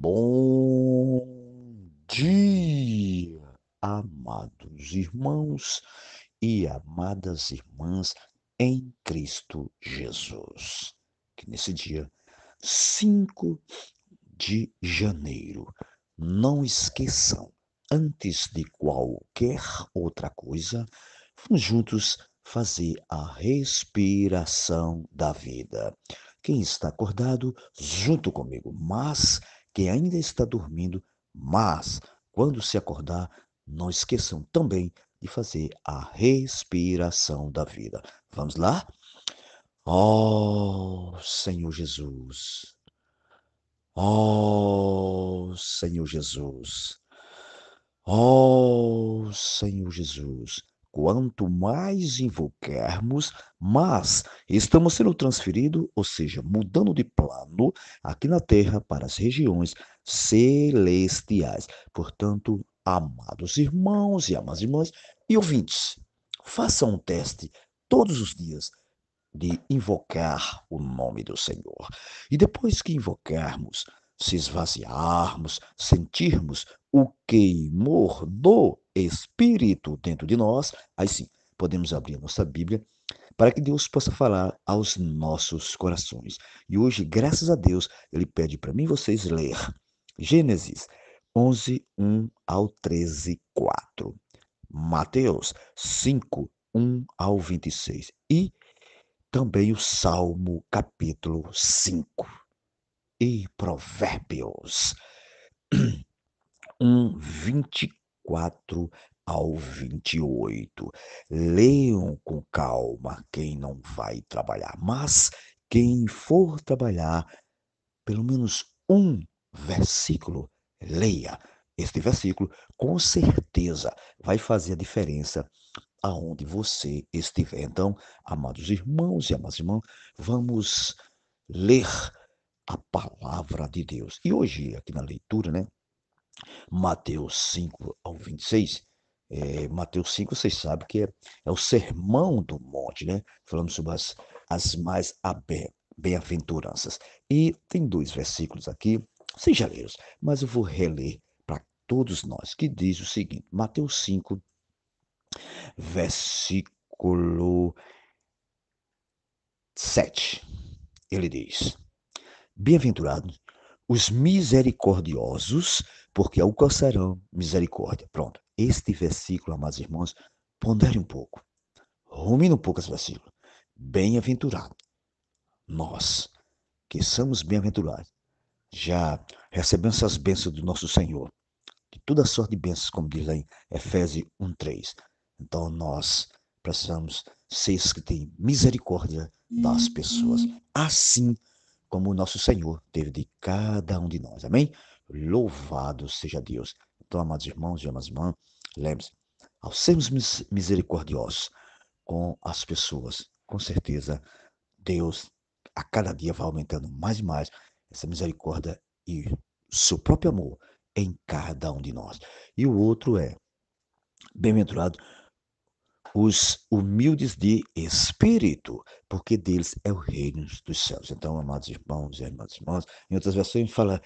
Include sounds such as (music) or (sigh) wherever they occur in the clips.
Bom dia, amados irmãos e amadas irmãs em Cristo Jesus. Que nesse dia 5 de janeiro, não esqueçam, antes de qualquer outra coisa, vamos juntos fazer a respiração da vida. Quem está acordado, junto comigo, mas que ainda está dormindo, mas quando se acordar, não esqueçam também de fazer a respiração da vida. Vamos lá? Ó oh, Senhor Jesus. Ó oh, Senhor Jesus. Ó oh, Senhor Jesus. Quanto mais invocarmos, mas estamos sendo transferidos, ou seja, mudando de plano aqui na Terra para as regiões celestiais. Portanto, amados irmãos e amadas irmãs e ouvintes, façam um teste todos os dias de invocar o nome do Senhor. E depois que invocarmos, se esvaziarmos, sentirmos o queimor do Espírito dentro de nós, aí sim podemos abrir a nossa Bíblia para que Deus possa falar aos nossos corações. E hoje, graças a Deus, Ele pede para mim vocês ler Gênesis 11, 1 ao 13, 4. Mateus 5, 1 ao 26. E também o Salmo, capítulo 5 e Provérbios 1, 24 ao 28. Leiam com calma quem não vai trabalhar, mas quem for trabalhar, pelo menos um versículo, leia. Este versículo com certeza vai fazer a diferença aonde você estiver. Então, amados irmãos e amadas irmãs, vamos ler a palavra de Deus. E hoje, aqui na leitura, né? Mateus 5 ao 26, é, Mateus 5, vocês sabem que é, é, o sermão do monte, né? Falando sobre as, as mais bem-aventuranças. E tem dois versículos aqui, vocês já leram, mas eu vou reler para todos nós, que diz o seguinte: Mateus 5, versículo 7. Ele diz: Bem-aventurados os misericordiosos, porque alcançarão misericórdia. Pronto. Este versículo, amados irmãos, pondere um pouco. Rumine um pouco esse versículo. Bem-aventurado. Nós, que somos bem-aventurados, já recebemos as bênçãos do nosso Senhor. De toda sorte de bênçãos, como diz lá em Efésios 1,3. Então nós precisamos ser que têm misericórdia das uhum. pessoas. Assim como o nosso Senhor teve de cada um de nós. Amém? Louvado seja Deus. Então, amados irmãos e amadas irmãs, lembre-se, ao sermos misericordiosos com as pessoas, com certeza, Deus a cada dia vai aumentando mais e mais essa misericórdia e seu próprio amor em cada um de nós. E o outro é, bem-aventurado, os humildes de espírito, porque deles é o reino dos céus. Então, amados irmãos e irmãs, irmãs em outras versões fala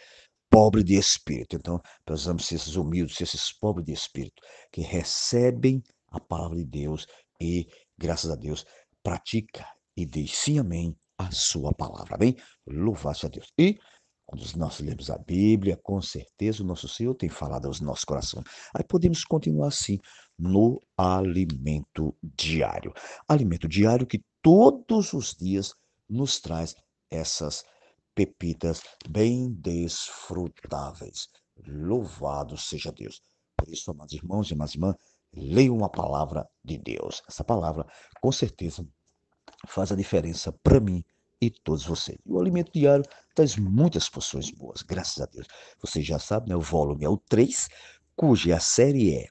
pobre de espírito. Então, precisamos ser esses humildes, ser esses pobres de espírito, que recebem a palavra de Deus e, graças a Deus, pratica e diz sim, amém, a sua palavra. Amém? Louvado seja Deus. E quando nós lemos a Bíblia, com certeza o nosso Senhor tem falado aos nossos corações. Aí podemos continuar assim, no alimento diário. Alimento diário que todos os dias nos traz essas pepitas bem desfrutáveis. Louvado seja Deus. Por isso, amados irmãos e amadas irmãs, leiam a palavra de Deus. Essa palavra, com certeza, faz a diferença para mim e todos vocês. O alimento diário traz muitas porções boas, graças a Deus. Vocês já sabem, né? o volume é o 3, cuja série é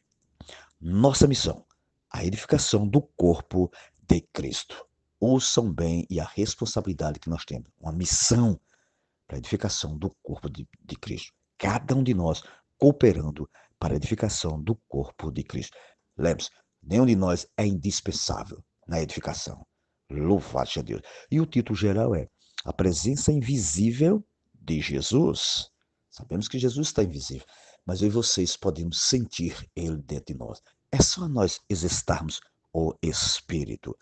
nossa missão, a edificação do corpo de Cristo. Ouçam bem e a responsabilidade que nós temos, uma missão para a edificação do corpo de, de Cristo. Cada um de nós cooperando para a edificação do corpo de Cristo. Lembre-se, nenhum de nós é indispensável na edificação. Louvado seja Deus. E o título geral é A Presença Invisível de Jesus. Sabemos que Jesus está invisível, mas eu e vocês podemos sentir Ele dentro de nós. É só nós exercitarmos o Espírito.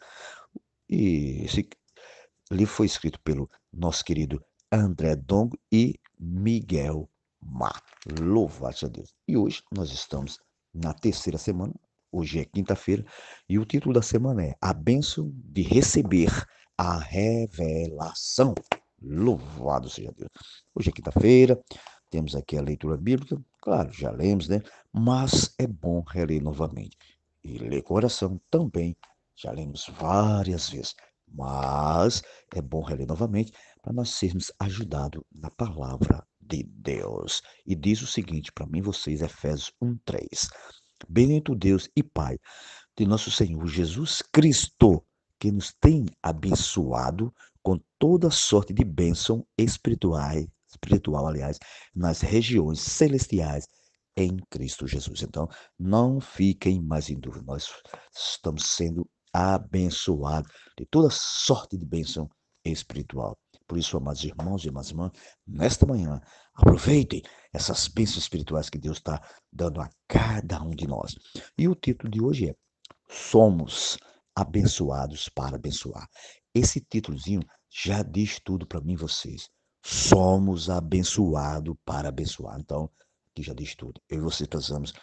E esse livro foi escrito pelo nosso querido André Dong e Miguel Mar. Louvado seja Deus. E hoje nós estamos na terceira semana, hoje é quinta-feira, e o título da semana é A Bênção de Receber a Revelação. Louvado seja Deus. Hoje é quinta-feira, temos aqui a leitura bíblica, Claro, já lemos, né? Mas é bom reler novamente. E ler coração também, já lemos várias vezes. Mas é bom reler novamente para nós sermos ajudados na palavra de Deus. E diz o seguinte para mim, vocês, Efésios 1,3. Bendito Deus e Pai de nosso Senhor Jesus Cristo, que nos tem abençoado com toda sorte de bênção espirituais espiritual, aliás, nas regiões celestiais em Cristo Jesus. Então, não fiquem mais em dúvida. Nós estamos sendo abençoados de toda sorte de bênção espiritual. Por isso, amados irmãos e irmãs, irmãs nesta manhã, aproveitem essas bênçãos espirituais que Deus está dando a cada um de nós. E o título de hoje é Somos Abençoados para Abençoar. Esse títulozinho já diz tudo para mim e vocês somos abençoados para abençoar. Então, aqui já diz tudo. Eu e você precisamos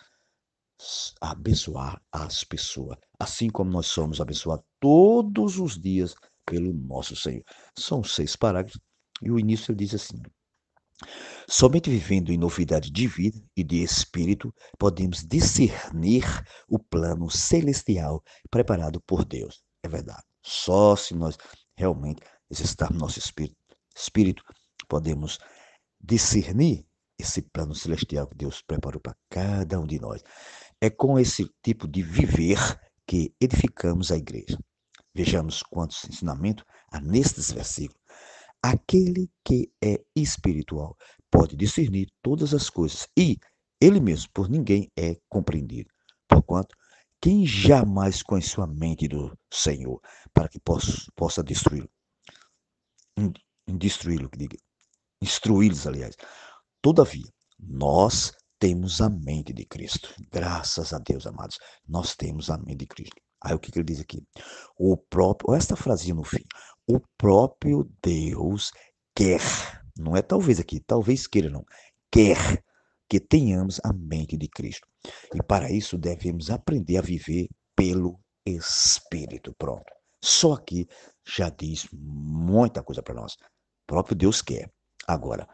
abençoar as pessoas, assim como nós somos abençoados todos os dias pelo nosso Senhor. São seis parágrafos e o início ele diz assim: Somente vivendo em novidade de vida e de espírito podemos discernir o plano celestial preparado por Deus. É verdade. Só se nós realmente exercitarmos nosso espírito, espírito podemos discernir esse plano celestial que Deus preparou para cada um de nós. É com esse tipo de viver que edificamos a igreja. Vejamos quantos ensinamentos há nestes versículos. Aquele que é espiritual pode discernir todas as coisas e ele mesmo por ninguém é compreendido. Porquanto, quem jamais conheceu a mente do Senhor para que possa, possa destruí-lo? Destruí-lo, que diga destruí los aliás. Todavia, nós temos a mente de Cristo. Graças a Deus, amados, nós temos a mente de Cristo. Aí o que, que ele diz aqui? O próprio, esta frase no fim, o próprio Deus quer, não é talvez aqui, talvez queira não, quer que tenhamos a mente de Cristo. E para isso devemos aprender a viver pelo Espírito. Pronto. Só aqui já diz muita coisa para nós. O próprio Deus quer. Agora,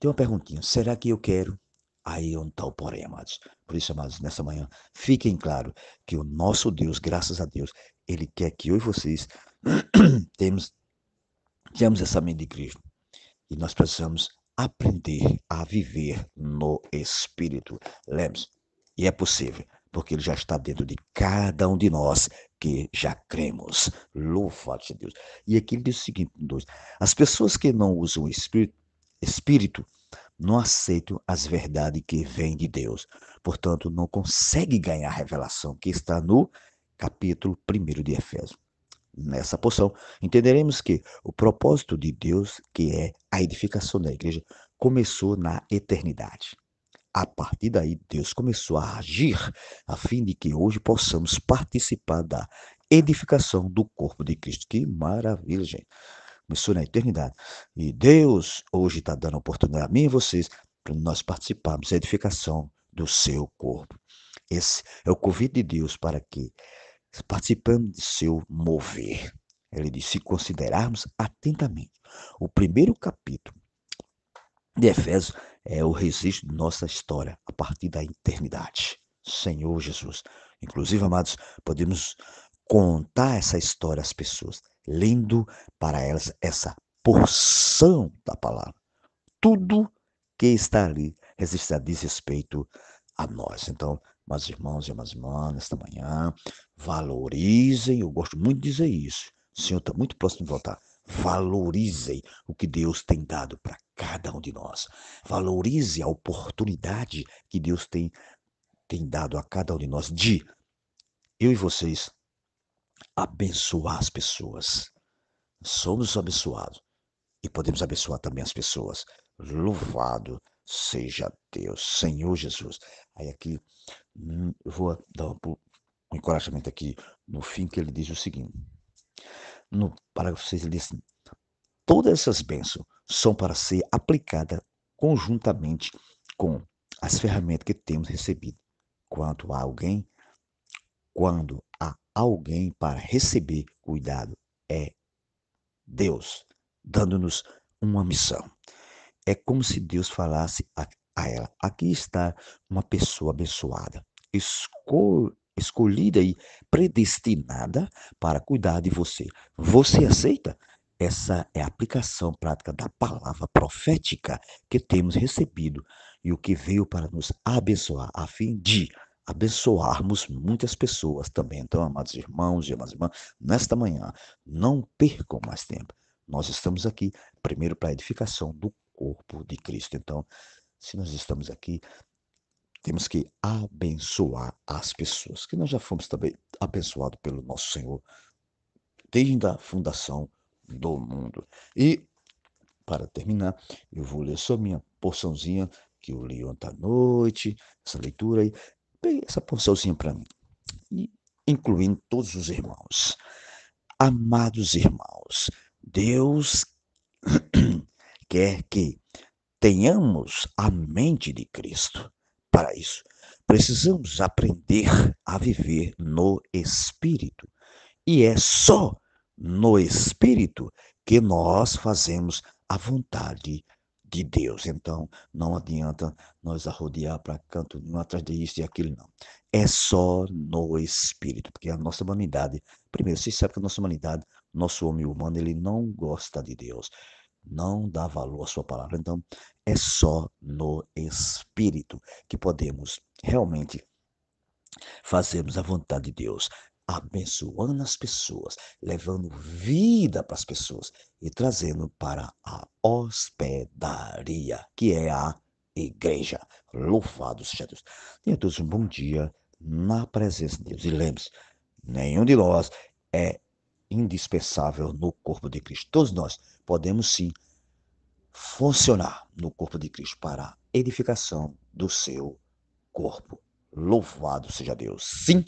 tem uma perguntinha. Será que eu quero? Aí é onde está o porém, amados. Por isso, amados, nessa manhã, fiquem claro que o nosso Deus, graças a Deus, Ele quer que eu e vocês (clears throat) temos, temos essa mente de Cristo. E nós precisamos aprender a viver no Espírito. Lemos. se e é possível, porque Ele já está dentro de cada um de nós que já cremos. Louvado seja Deus. E aqui ele diz o seguinte: dois, as pessoas que não usam o Espírito, espírito não aceitam as verdades que vêm de Deus. Portanto, não conseguem ganhar a revelação que está no capítulo 1 de Efésio. Nessa porção, entenderemos que o propósito de Deus, que é a edificação da igreja, começou na eternidade. A partir daí, Deus começou a agir a fim de que hoje possamos participar da edificação do corpo de Cristo. Que maravilha, gente. Começou na eternidade. E Deus hoje está dando oportunidade a mim e vocês para nós participarmos da edificação do seu corpo. Esse é o convite de Deus para que participamos de seu mover. Ele diz: se considerarmos atentamente o primeiro capítulo de Efésios, é o registro de nossa história a partir da eternidade. Senhor Jesus. Inclusive, amados, podemos contar essa história às pessoas, lendo para elas essa porção da palavra. Tudo que está ali registrado diz respeito a nós. Então, meus irmãos e minhas irmãs, nesta manhã, valorizem, eu gosto muito de dizer isso. O Senhor está muito próximo de voltar. Valorizem o que Deus tem dado para cada um de nós. Valorize a oportunidade que Deus tem, tem dado a cada um de nós de, eu e vocês, abençoar as pessoas. Somos abençoados e podemos abençoar também as pessoas. Louvado seja Deus, Senhor Jesus. Aí aqui, hum, eu vou dar um encorajamento aqui no fim que ele diz o seguinte no parágrafo 6 ele diz assim: todas essas bênçãos são para ser aplicadas conjuntamente com as ferramentas que temos recebido. Quanto a alguém, quando há alguém para receber cuidado, é Deus, dando-nos uma missão. É como se Deus falasse a, a ela: aqui está uma pessoa abençoada. Escolha escolhida e predestinada para cuidar de você. Você aceita? Essa é a aplicação prática da palavra profética que temos recebido e o que veio para nos abençoar, a fim de abençoarmos muitas pessoas também. Então, amados irmãos e amadas irmãs, nesta manhã, não percam mais tempo. Nós estamos aqui, primeiro, para a edificação do corpo de Cristo. Então, se nós estamos aqui, temos que abençoar as pessoas, que nós já fomos também abençoados pelo nosso Senhor desde a fundação do mundo. E, para terminar, eu vou ler só minha porçãozinha que eu li ontem à noite, essa leitura aí. pegue essa porçãozinha para mim, e incluindo todos os irmãos. Amados irmãos, Deus (clears throat) quer que tenhamos a mente de Cristo para isso. Precisamos aprender a viver no espírito. E é só no espírito que nós fazemos a vontade de Deus. Então, não adianta nós arrodear para canto, não atrás disso e aquilo, não. É só no espírito, porque a nossa humanidade, primeiro, você sabe que a nossa humanidade, nosso homem humano, ele não gosta de Deus, não dá valor à sua palavra. Então, é só no Espírito que podemos realmente fazermos a vontade de Deus, abençoando as pessoas, levando vida para as pessoas e trazendo para a hospedaria, que é a igreja. Louvado seja Deus. Tenha todos um bom dia na presença de Deus. E lembre-se, nenhum de nós é indispensável no corpo de Cristo. Todos nós podemos sim funcionar no corpo de Cristo para a edificação do seu corpo. Louvado seja Deus. Sim,